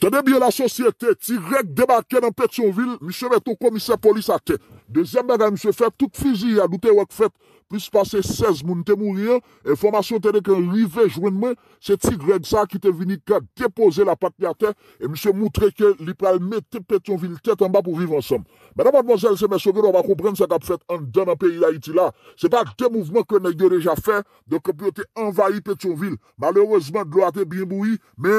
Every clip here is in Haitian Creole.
Tede biye la sosyete, ti rek debake nan Petionville, mi sebe to komise polis ake, Dezembe ga mse fè tout fizi a goutè wèk fèt, pwis pasè 16 moun tè moun riyan, e fòmasyon tèdè kèn l'uivè jwen mwen, se ti Greg Sa ki tè vini kè depose la patnya tè e mse moutre kè li pralmè tè Petionville tèt an ba pou viv ansom. Mè nan mademoiselle, se mè sò gèdò, mwa kouprèn sè tap fèt an dè nan peyi l'Haïti la. Se pè ak te mouvment kè nè gèdè deja fè de kè pyo tè envayi Petionville. Malèwèzman, glo atè bie mboui, mè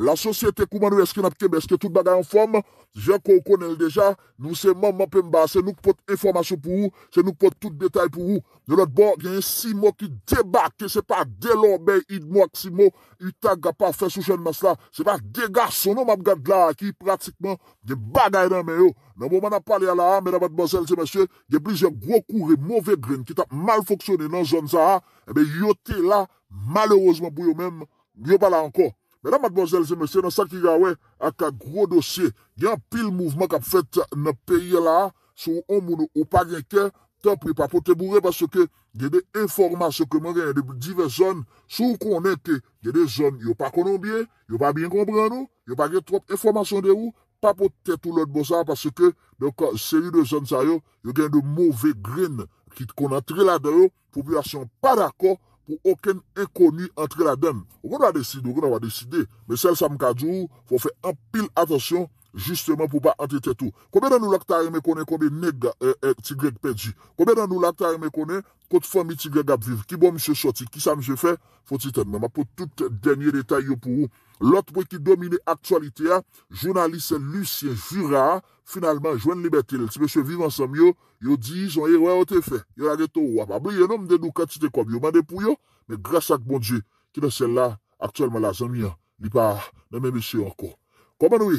La sosyete kouman nou eske napke, beske tout bagay an fom, je kon konel deja, nou se mom apen ba, se nou k pot eformasyon pou ou, se nou k pot tout detay pou ou, nou lot bon, genye si mou ki debak, se pa de lombe yid mou ak si mou, yi taga pa fes ou chen mas la, se pa de gason nou map gade la, ki pratikman, gen bagay nan men yo, nan mou man ap pale ala, mè nan vat bozèl se mèche, genye blize yon gro kouri mouve grin, ki tap mal foksyone nan zon za ha, ebe yote la, malerouzman pou yo men, Mèdame, madmozèl, zè mèsè, nan sa ki gawè, ak a gro dosye, yon pil mouvment kap fèt nan peye la, sou ou moun ou pa gen ke, te pri pa pote bourè, paske gen de informasyon ke mwen gen de dive zon, sou ou konen ke, gen de zon, yo pa konon bie, yo pa bin kompren nou, yo pa gen trop informasyon de ou, pa pote tout lòt bozè, paske gen de seyu de zon zayou, yo gen de mouvè grin, ki konatri la dayou, poubyasyon pa dakò, Ou oken ekoni antre la den. Ou kon an va deside, ou kon an va deside. Men sel sa mkajou, fò fè apil atasyon. Justement pou pa antete tou Koube dan nou lakta yon me konen Koube nega euh, euh, Ti grek pedji Koube dan nou lakta yon me konen Kote fwa mi ti grek apviv Ki bon msye sorti Ki sa msye fe Foti ten Nan ma pou tout denye detay yo pou Lot pou ki domine aktualite ya Jounalise Lucien Fura Finalman jwen libetil Ti msye viv ansam yo Yo di Yon yon wè wote fe Yon agetou wap Abre yon nom de nou kati te kom Yo non, mande pou yo Me grasa k bon di Ki nan sel la Aktualman la zanmian Ni pa Nan men msye anko Koman ou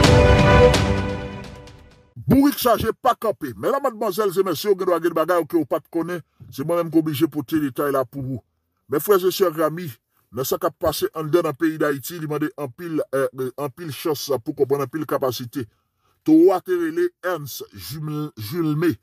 Bourik sa, jè pa kapè. Mè nan madmanzèl, zè mè sè, ou gen do a gen bagay ou ki ou pat konè, zè mè mè mè gòmijè pou tè l'étay la pou wou. Mè fwè zè sè rami, nan sa kap pasè andè nan peyi d'Haïti, li mandè an pil chos pou kompon an pil kapasite. To wakè relè, hènse jülmè.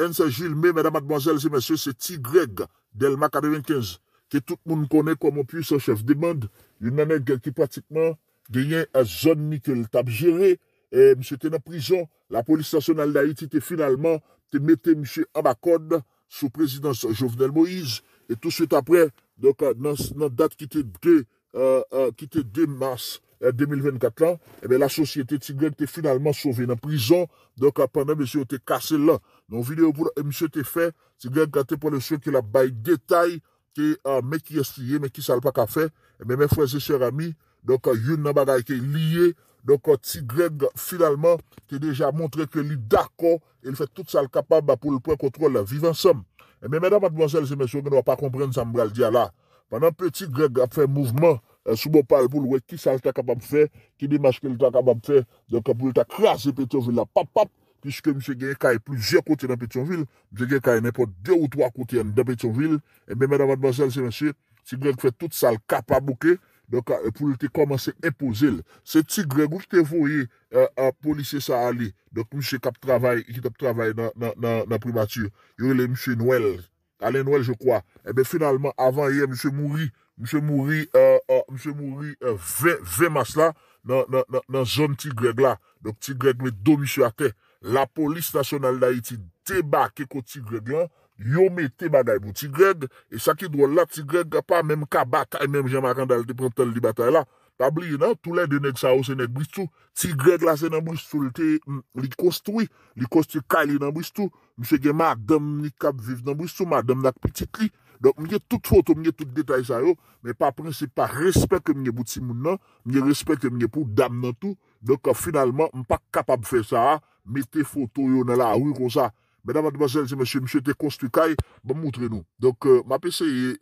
Hènse jülmè, mè nan madmanzèl, zè mè sè, se ti grek del maka 2015. Ke tout moun konè kwa moun pi sou chef demand, yon nanè gen ki pratikman, genyen a zon mi ke l'tap jirè E eh, msye te nan prizon, la polis stasyonal da Haiti te finalman te mette msye Abakon sou prezident Jovenel Moïse. Et tout souet apre, nan dat ki te 2 mars 2024 euh, lan, eh la sosyete Tigre te finalman souve nan prizon. Euh, pendant msye ou te kase lan, msye te fe, Tigre kate pou le sou ki la baye detay, ki mek ki yastye, mek ki sal pa ka fe, me mè fwese se rami, yon nan bagay ke liye, Donk ti eh Greg finalman te deja montre ke li dako e li fe tout sal kapab pou l pouen kontrol la vivan som. E me mèdèm mèdèm mansel se mèsyou gen wè pa kompren zan mbral diya la. Pan an pe ti Greg ap fe mouvment euh, soubo pal pou l wè ki sal ta kapab fe, ki dimashke l ta kapab fe, zan ke pou l ta krasi petyon vil la pap pap, pishke mèdèm mèdèm mèdèm mansel se mèsyou ti Greg fe tout sal kapab pou kè, Donk e pou lè te komanse epose lè. Se Tigreg ou jte vou yè polisè sa a li. Donk msè kap travay, jit ap travay nan primatur. Yore lè msè Noël. A lè Noël je kwa. Ebe eh finalman avan yè msè Mouri. Msè Mouri ve mas la nan zon Tigreg la. Donk Tigreg me do msè a te. La polis nasyonal da iti debake kote Tigreg la. yo me te magay pou Tigreg, e sa ki drou la Tigreg pa, menm ka batay, menm jaman akandal te prentel di batay la, tabli yon an, tou le de neg sa yo se neg bristou, Tigreg la se nan bristou, mm, li kostou, li kostou kalin nan bristou, mse gen ma ak dem ni kap viv nan bristou, ma dem nak pitik li, donk mwenye tout foto, mwenye tout detay sa yo, men pa prinsipa, respet ke mwenye bouti moun nan, mwenye respet ke mwenye pou dam nan tou, donk finalman, mpa kapab fe sa a, me te foto yon ala, a ou kon sa, Mèdam mèdman zèl, jè mèche, mèche te konstu kaj, mè moutre nou. Donk mè ap eseye,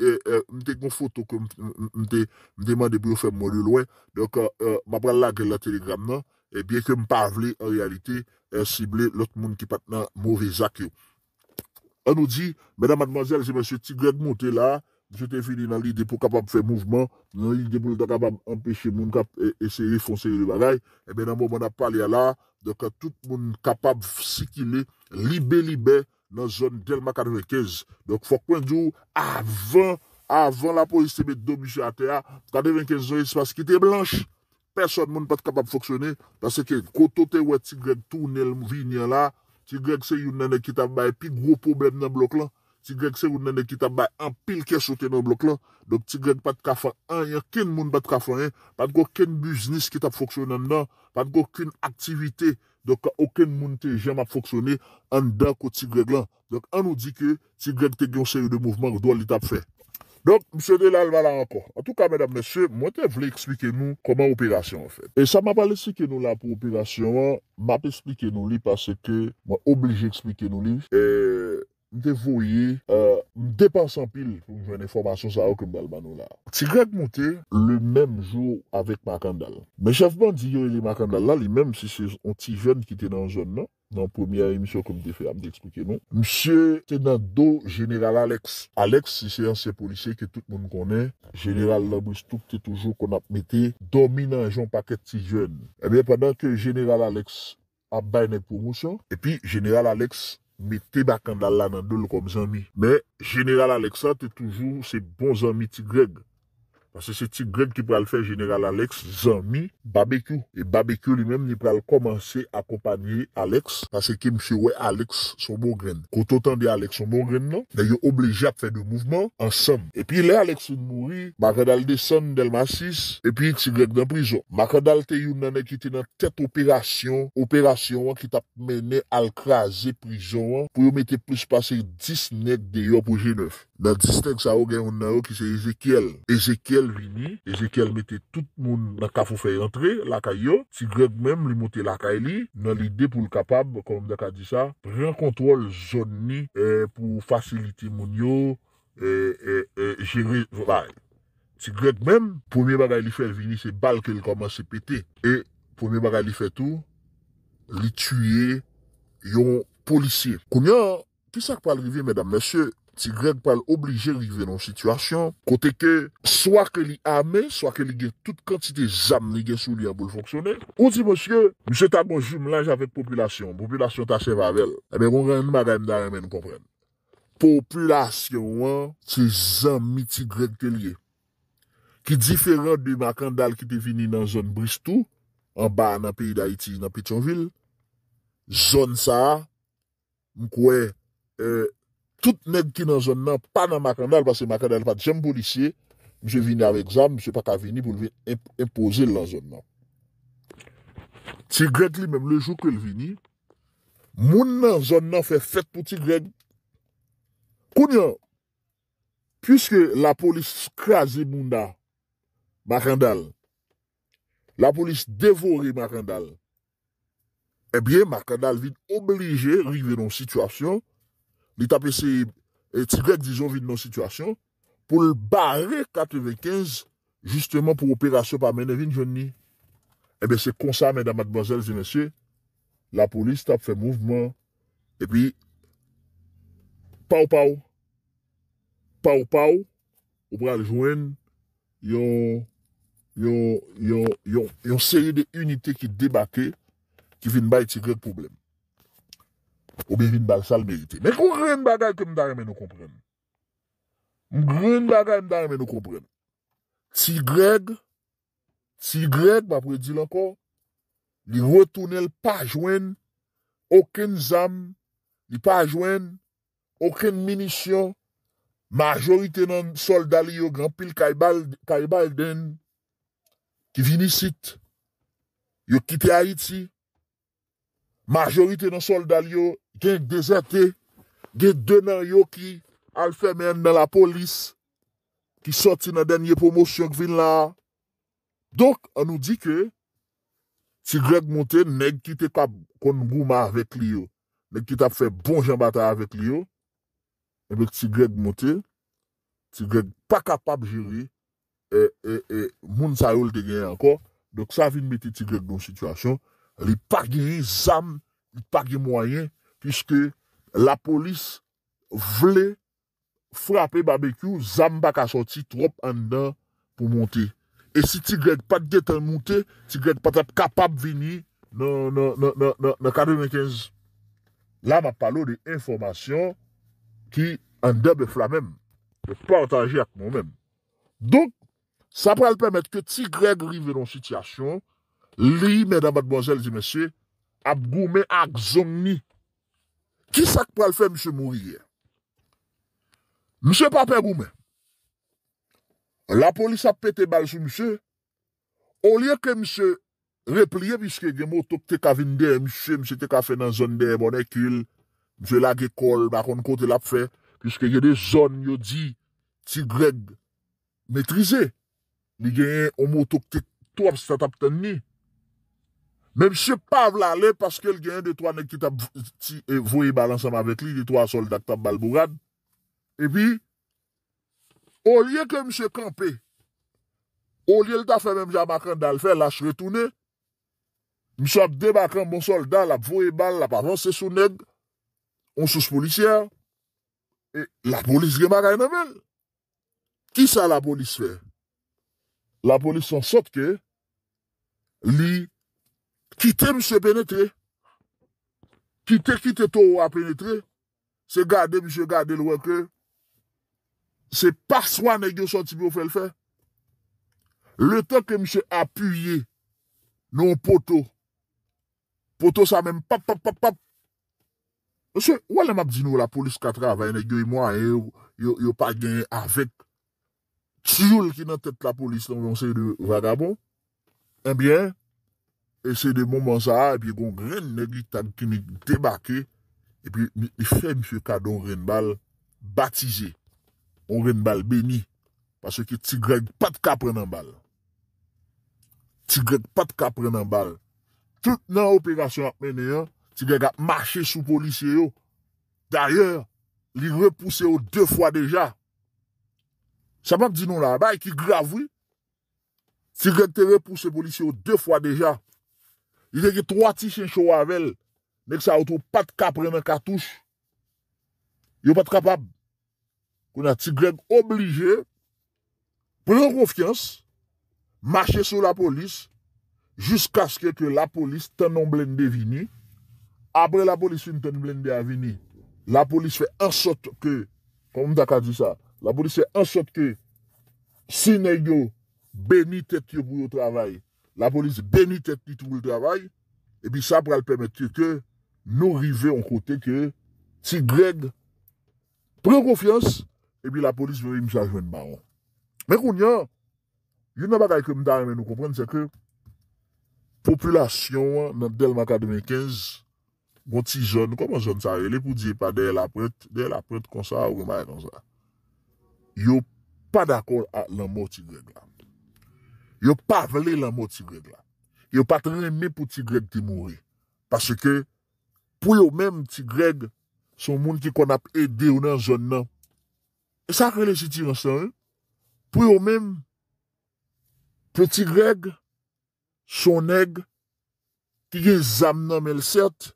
mète kon foto kon mète mète mède bou fèm mère louè. Donk mè ap ral lage la telegram nan, e eh bie ke mpavle en realite, e sible lot moun ki pat nan mou rezak yo. An nou di, mèdam mèdman zèl, jè mèche, tigre moutè la, jè te fini nan li depo kapab fè mouvman, nan li depo lida kapab empèche moun kap, e euh, seye fonsen li bagay, eh mèdam mèman ap pale ala, De ka tout moun kapab sikile libe libe nan zon tel makade vekez. Fokwen di ou avan, avan la pou isteme dobi chate ya, fokwene venkez zon espase ki te blanche. Person moun pat kapab foksyone, pase ki koto te we tigreg tou nel mvini la, tigreg se yon nene ki ta vbay pi gro problem nan blok lan. Tigreg se ou nanen ki tab bay an pil ke sote nan blok lan. Dok Tigreg pat kafan an, yon ken moun pat kafan an, pat go ken buznis ki tab foksyonan nan, pat go ken aktivite, do ka oken moun te jema foksyonan, an da kwa Tigreg lan. Dok an nou di ke Tigreg te gen se ou de mouvman, do li tab fe. Dok, Mse Delal va la anko. An tou ka, Mdm, Mse, mwen te vle eksplike nou koman operasyon an fe. E sa ma pale se ke nou la pou operasyon an, ma pe eksplike nou li, pase ke mwen oblije eksplike nou li. Eeeh, Mwen te voye, euh, mwen depan san pil pou mwen jwene formasyon sa ok mwen balman nou la. Ti grek mwen te, le mèm jwou avèk ma kandal. Mwen chavman di yon li ma kandal la, li mèm se se yon ti jwèn ki te nan zon nan, nan pwemi a emisyon kwen mwen defè, amde eksponke nou. Mwen se te nan do General Alex. Alex, si se yon se policè ke tout moun konè, General la mwen stoupte toujou kon ap metè, domi nan jwoun pakè ti jwèn. Ebyè, eh pandan ke General Alex ap baynek pou mwen so, e pi General Alex... Mettez bakandal dans le comme comme ami. Mais Général Alexandre est toujours ses bons amis Tigre. Parce que c'est Tigre qui pourra le faire Général Alex Zami barbecue. Et barbecue lui-même, il va commencer à accompagner Alex, parce que M. Alex, son bon grain. Quand on entend Alex, son bon grain, non, ben, il est obligé à faire des mouvements ensemble. Et puis, là, Alex, il mourit, Macadal descend d'Elma 6, et puis, il est dans prison. Macadal, te une qui dans tête opération, opération, hein, qui t'a mené à craser prison, hein, pour mettre plus passer 10 nègres dehors pour G9. Dans 10 nègres, ça, il y a un qui c'est Ezekiel. Ezekiel vini, Ezekiel mettait tout le monde dans le cafou fait la caillou, si même lui monter la caille dans l'idée pour le capable, comme on dit ça, prendre contrôle zone eh, pour faciliter mon yo, eh, eh, eh gérer, bah, si Greg même, premier bagage il fait venir, c'est balle qu'il commence à péter. Et, premier bagage il fait tout, les tuer, yon policier. Combien, qui ça peut arriver, mesdames, messieurs, Ti Greg pal oblige rive nan sitwasyon. Kote ke, swa ke li ame, swa ke li ge tout kantite zame li ge sou li a bou l'fonksyone. Ou di monsye, mse ta monsye mlaj avet populasyon, populasyon ta chevavel. Ebe, mwen eh ren mada mda remen kompren. Populasyon an, ti zame mi ti Greg ke liye. Ki diferan de makandal ki te vini nan zon Bristou, an ba nan peyi da iti, nan peyi ton vil, zon sa, mkwe, e, euh, Tout nèd ki nan zon nan, pa nan Makandal, pasè Makandal pa djem bolisye, mjè vini avèk zan, mjè pa ka vini, pou l vini impose l nan zon nan. Tigred li mèm le jou kèl vini, moun nan zon nan fè fèt pou Tigred, kounyon, pwiske la polis skrazi moun nan, Makandal, la polis devori Makandal, e eh bie Makandal vini oblige rive non situasyon, li tap ese etirek dijon vin nan sitwasyon pou l barre 95 jisteman pou operasyon pa mene vin joun eh ni. Ebe se konsa mèda mademoiselle, joun esye, la polis tap fè mouvment, e pi, paou paou, paou paou, ou pral joun, yon seri de unitè ki debake ki vin ba etirek poubleme. Ou bevin balsal merite. Mè kou kren bagay ke mdare men nou kompren. Mkren bagay mdare men nou kompren. Si Greg, si Greg, ba pou e di lanko, li rotounel pa jwen, oken zam, li pa jwen, oken minisyon, majorite nan soldali yo granpil ka e balden, ki vinisit, yo kite a iti, Majorite nan soldal yo gen dezerte, gen denan yo ki al fèmen nan la polis, ki soti nan denye pomosyon kvin la. Dok an nou di ke, Tigreg Mote neg ki te kap kon gouman avèk li yo, neg ki tap fè bon jambata avèk li yo, envek Tigreg Mote, Tigreg pa kapap jiri, e, e, e moun sa yol te gen anko, dok sa vin meti Tigreg don situasyon, Li pagye zam, li pagye mwayen... Piske la polis vle frape babekyo... Zam bak a soti trop an dan pou monte... E si Tigreg pat ge ten monte... Tigreg pat ap kapab vini nan 2015... La ma palo de informasyon... Ki an deb e flamem... E partaje ak moun men... Donk, sa pral pemet ke Tigreg rive nan sityasyon... Li, mè damat bozèl di mè sè, ap goumè ak zon ni. Ki sak pral fè, mè sè, mou yè? Mè sè pape goumè. La polis ap pète bal sou mè sè. Ou liè ke mè sè repliè, piske gen mò touk te kavinde, mè sè, mè sè te kafè nan zon de, bonè kil, mè sè la gekol, bakon kote lap fè, piske gen de zon yo di ti grek metrize, li gen yè mò touk te tou ap sè tap ten ni. men msye pav la le, paske l gen yon de to anek ki tap voye bal ansam avek li, de to an soldat tap bal bourad, epi, ou liye ke msye kampe, ou liye l ta fe men mja makan dal fe, la ch retoune, msye ak debakan bon soldat, la voye bal, la pavans se sou neg, on souj policiyan, e la polis gen ma ray nan vel, ki sa la polis fe? La polis san sot ke, li, Kite mse penetre. Kite kite to a penetre. Se gade mse gade lweke. Se pa swan e gyo sotibyo fel fe. Le ten ke mse apuye. Non poto. Poto sa men. Pop, pop, pop, pop. Mse, wale m ap di nou la polis katra. Avay n e gyo yi mwa. Yow pa genye avik. Tijoul ki nan tet la polis. Non yon se yi de vagabo. Enbyen. Eh Enbyen. E se de mouman sa a, epi konk ren negi tan ki ni debake, epi ni fe mifye kadon ren bal batize, konk ren bal beni, paswe ki Tigreg pat ka prenen bal. Tigreg pat ka prenen bal. Tout nan operasyon ap mene yon, Tigreg a mache sou polisye yo. Darye, li repouse yo de fwa deja. Sa moun di nou la, ba e ki gravou, Tigreg te repouse polisye yo de fwa deja. Yte ki 3 tishen chow avel, nek sa outou pat kapren nan katouche. Yo pat kapab, kou na tigreg oblije, pren konfians, mache sou la polis, jiskaske ke la polis tenon blende vini, apre la polis fin tenon blende avini, la polis fe ansot ke, konmou ta ka di sa, la polis fe ansot ke, sine yo, beni tet yo pou yo travay, la polis deni tet ni toube l trabay, e bi sa pral pemeti ke nou rive yon kote ke si Greg prekofyans, e bi la polis vye mi sa jwen maron. Men kon yon, yon nan bakal ke mda yon men nou kompren se ke populasyon nan del maka 2015 gont si joun, koman joun sa rele pou di pa dey la pret, dey la pret konsa ou remaye konsa. Yon pa d'akol la morti Greg la. Yo pa vele la mot Tigreg la. Yo pa trele mi pou Tigreg ti moure. Paske pou yo men Tigreg son moun ki kon ap ede ou nan zon nan. E sa relejiti vansan. Pou yo men, pou Tigreg son neg ki ye zam nan mèl sèrt,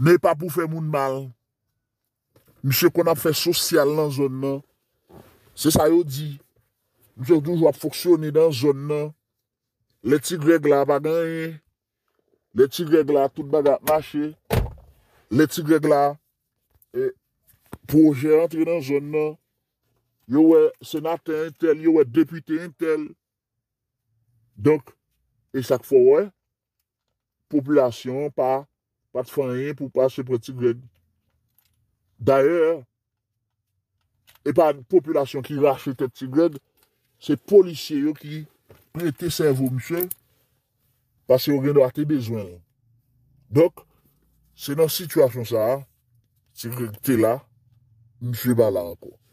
ne pa pou fè moun mal. Mise kon ap fè sosyal nan zon nan. Se sa yo di... Mousèk douj wap foksyoni dan zon nan. Le tigreg la bagan yè. Le tigreg la tout bagan ap mache. Le tigreg la. E poujè rentre nan zon nan. Yowè senate intel, yowè depite intel. Donk, e sak fò wè. Populasyon pa pat fanyen pou pa sepre tigreg. D'ayè, e pa an populasyon ki rachete tigreg. Se polisye yo ki prete se evo msye, pase yo gen do ate bezwen. Dok, se nan situasyon sa, se rekte la, msye ba la anko.